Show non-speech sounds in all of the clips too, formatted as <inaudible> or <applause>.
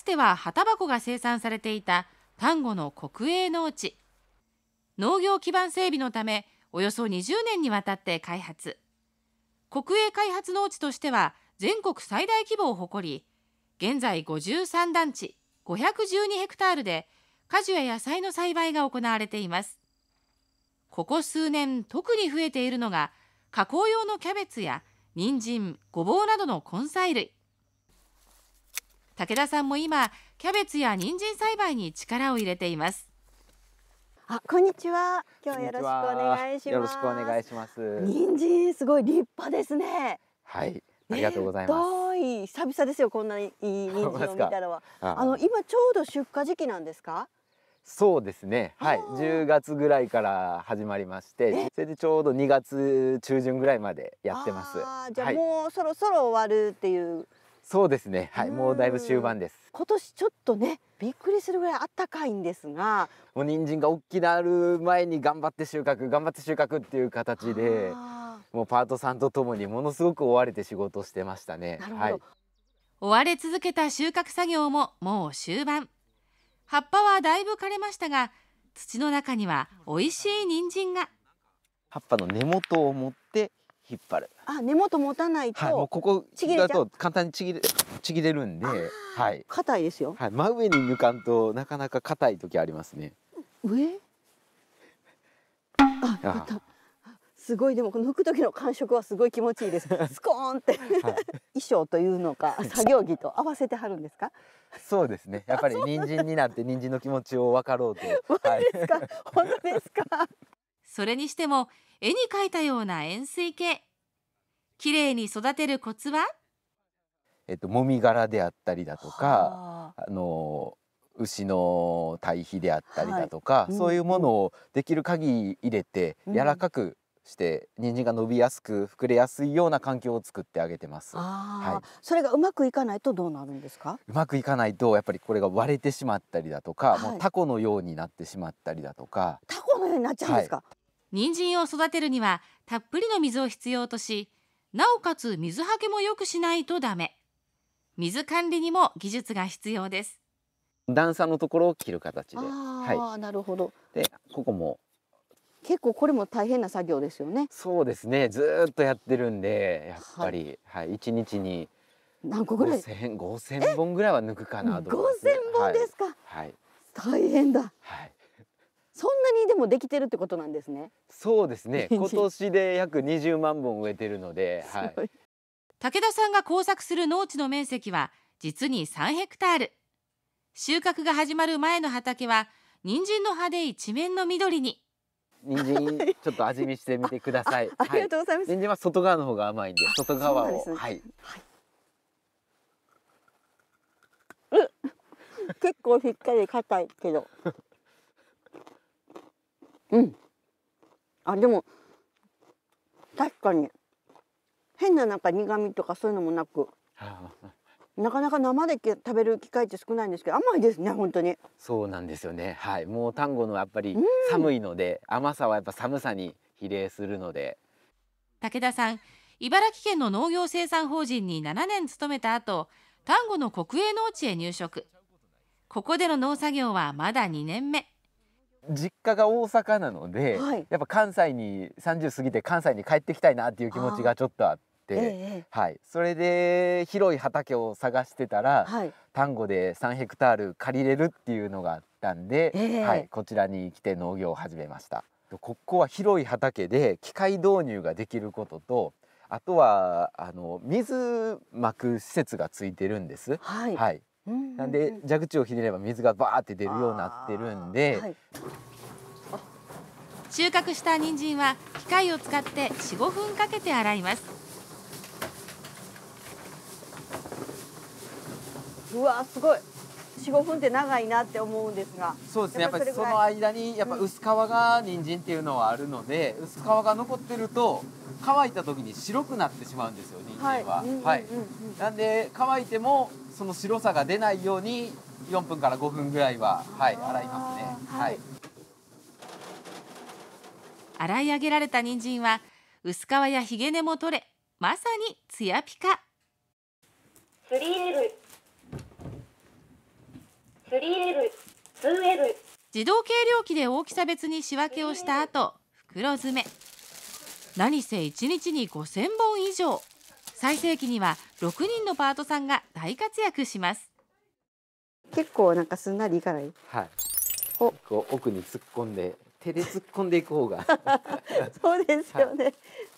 つては旗箱が生産されていた丹後の国営農地農業基盤整備のためおよそ20年にわたって開発国営開発農地としては全国最大規模を誇り現在53団地512ヘクタールで果樹や野菜の栽培が行われていますここ数年特に増えているのが加工用のキャベツや人参ごぼうなどの根菜類武田さんも今キャベツや人参栽培に力を入れていますあ、こんにちは。今日よろしくお願いします。よろしくお願いします。人参すごい立派ですね。はい、ありがとうございます。えー、久々ですよ。こんなにいい人参を見たのは。<laughs> あの今ちょうど出荷時期なんですか？そうですね。はい、10月ぐらいから始まりまして、それでちょうど2月中旬ぐらいまでやってます。あじゃあもうそろそろ終わるっていうそうですねはいもうだいぶ終盤です今年ちょっとねびっくりするぐらいあったかいんですがもう人参が大きなる前に頑張って収穫頑張って収穫っていう形でもうパートさんとともにものすごく追われて仕事してましたねはい。追われ続けた収穫作業ももう終盤葉っぱはだいぶ枯れましたが土の中には美味しい人参が葉っぱの根元を持って引っ張るあ根元持たないと、はい、もうここだと簡単にちぎれちぎれるんではい硬いですよはい真上に抜かんとなかなか硬い時ありますね上あやったすごいでもこの抜く時の感触はすごい気持ちいいです <laughs> スコーンってはい、衣装というのか <laughs> 作業着と合わせてはるんですかそうですねやっぱり人参になって人参の気持ちを分かろうと、<laughs> ではい、本当ですかそれにしても絵に描いたような円錐形綺麗に育てるコツはえっと、もみ殻であったりだとか、はあ、あの牛の堆肥であったりだとか、はい、そういうものをできる限り入れて柔らかくして人参が伸びやすく膨れやすいような環境を作ってあげてます。はい、それがうまくいかないとどうなるんですか？うまくいかないとやっぱりこれが割れてしまったりだとか、はい、もうタコのようになってしまったりだとか。タコのようになっちゃうんですか？はい人参を育てるにはたっぷりの水を必要としなおかつ水はけも良くしないとダメ水管理にも技術が必要です段差のところを切る形ではい、なるほどでここも結構これも大変な作業ですよねそうですねずっとやってるんでやっぱりはい一、はい、日に何個ぐらい5000本ぐらいは抜くかなと、ね、5000本ですか、はい、はい、大変だはいにでもできてるってことなんですね。そうですね。<laughs> 今年で約20万本植えてるので、はい、武田さんが耕作する農地の面積は実に3ヘクタール。収穫が始まる前の畑は人参の葉で一面の緑に。人参ちょっと味見してみてください。あありがとうございます、はい。人参は外側の方が甘いんで、外側を、ね、はい。<laughs> 結構しっかり硬いけど。うんあでも確かに変ななんか苦味とかそういうのもなくなかなか生で食べる機会って少ないんですけど甘いですね本当にそうなんですよねはいもう単語のやっぱり寒いので、うん、甘さはやっぱ寒さに比例するので武田さん茨城県の農業生産法人に7年勤めた後丹後の国営農地へ入植ここでの農作業はまだ2年目実家が大阪なので、はい、やっぱ関西に30過ぎて関西に帰ってきたいなっていう気持ちがちょっとあって。えはい、それで広い畑を探してたら、はい、で3ヘクタール借りれるっていうのがあったんで、え、はい、こちらに来て農業を始めましたここは広い畑で機械導入ができることとあとはあの水まく施設がついてるんです、はい、はい、なんで蛇口をひねれば水がバーって出るようになってるんで、はい、収穫した人参は機械を使って45分かけて洗いますうわすごい四五分って長いなって思うんですがそうですねやっぱりその間にやっぱ薄皮が人参っていうのはあるので、うん、薄皮が残ってると乾いた時に白くなってしまうんですよ人参ははい、なんで乾いてもその白さが出ないように4分から5分ぐらいははい洗いますねはい、洗い上げられた人参は薄皮やひげ根も取れまさにツヤピカ 3L 3L、2L。自動計量器で大きさ別に仕分けをした後、袋詰め。何せ1日に5000本以上。最盛期には6人のパートさんが大活躍します。結構なんかすんなりいかない。はい。お、こう奥に突っ込んで手で突っ込んでいく方が <laughs> そうですよね。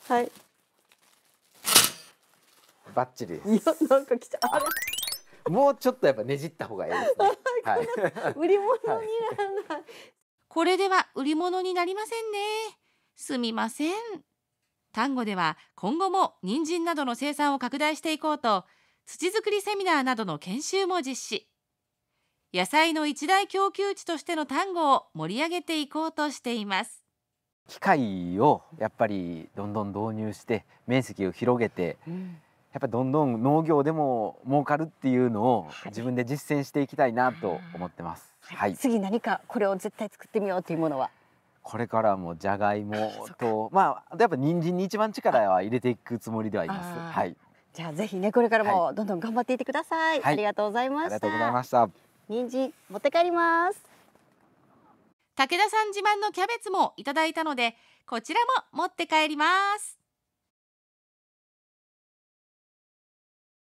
はい。バッチリです。いやなんかきちゃもうちょっとやっぱねじった方がいいですね。はい、売り物にならない、これでは売り物になりませんねすみません丹後では今後も人参などの生産を拡大していこうと土作りセミナーなどの研修も実施野菜の一大供給地としての単語を盛り上げていこうとしています機械をやっぱりどんどん導入して面積を広げて、うんやっぱどんどん農業でも儲かるっていうのを自分で実践していきたいなと思ってます。はい、次何かこれを絶対作ってみようというものは。これからもじゃがいも <laughs> と、まあやっぱ人参に一番力は入れていくつもりではいます。はい。じゃあぜひねこれからもどんどん頑張っていってください。はい、ありがとうございました。ありがとうございました。人参持って帰ります。武田さん自慢のキャベツもいただいたのでこちらも持って帰ります。